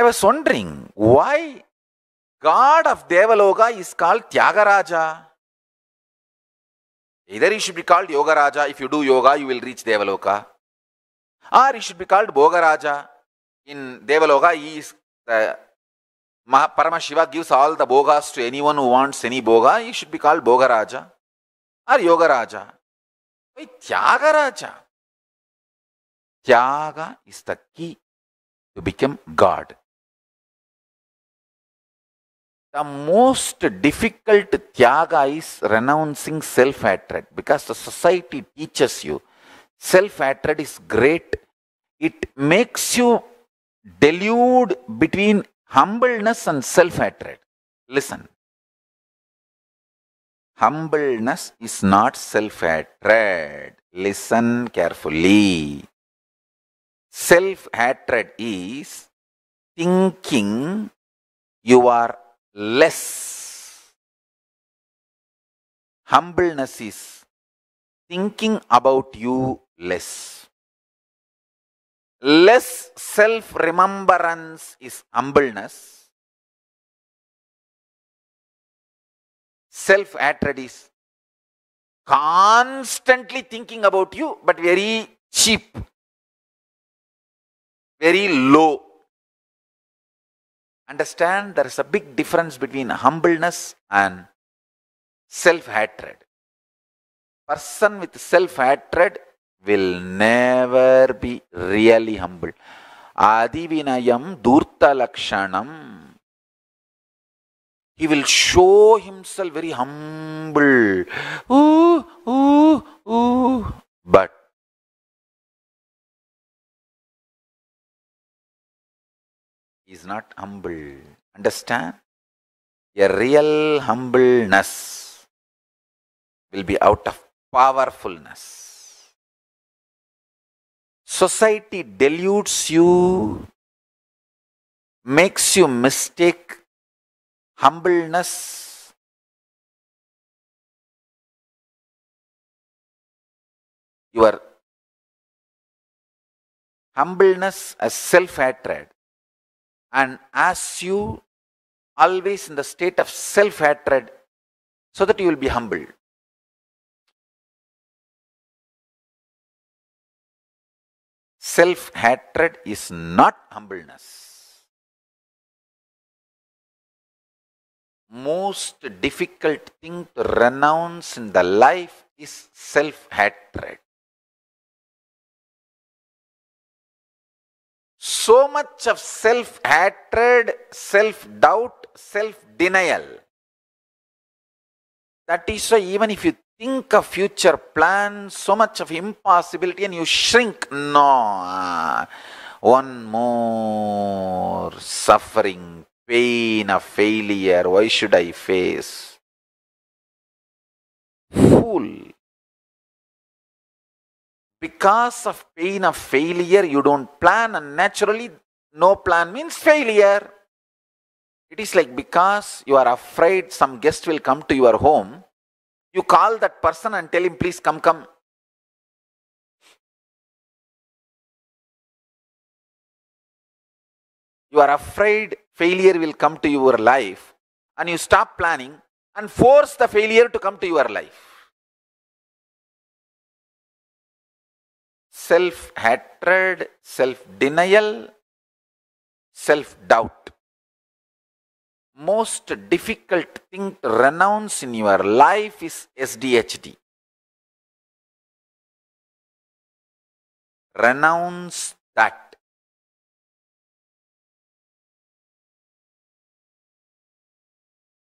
I was wondering why God of Devaloka is called Tyagaraja. Either he should be called Yoga Raja If you do yoga, you will reach Devaloka. Or he should be called Boga Raja In Devaloka, he is the Shiva gives all the bogas to anyone who wants any boga. He should be called Boga Raja or Yoga Raja. Why Tyaga Raja? Tyaga is the key to become God. The most difficult tyaga is renouncing self-hatred because the society teaches you self-hatred is great. It makes you delude between humbleness and self-hatred. Listen. Humbleness is not self-hatred. Listen carefully. Self-hatred is thinking you are less. Humbleness is thinking about you less. Less self remembrance is humbleness. Self hatred is constantly thinking about you, but very cheap, very low understand there is a big difference between humbleness and self hatred. Person with self hatred will never be really humble. Adivinayam Durta Lakshanam. He will show himself very humble. Ooh, is not humble. Understand? A real humbleness will be out of powerfulness. Society deludes you, makes you mistake humbleness your humbleness as self-hatred and as you always in the state of self-hatred so that you will be humbled. Self-hatred is not humbleness. Most difficult thing to renounce in the life is self-hatred. so much of self hatred, self doubt, self denial. That is why, even if you think of future plans, so much of impossibility and you shrink. No. Ah, one more suffering, pain of failure. Why should I face? Fool because of pain of failure, you don't plan, and naturally, no plan means failure. It is like because you are afraid some guest will come to your home, you call that person and tell him, please come, come. You are afraid failure will come to your life, and you stop planning and force the failure to come to your life. self hatred, self denial, self doubt. Most difficult thing to renounce in your life is SDHD. Renounce that.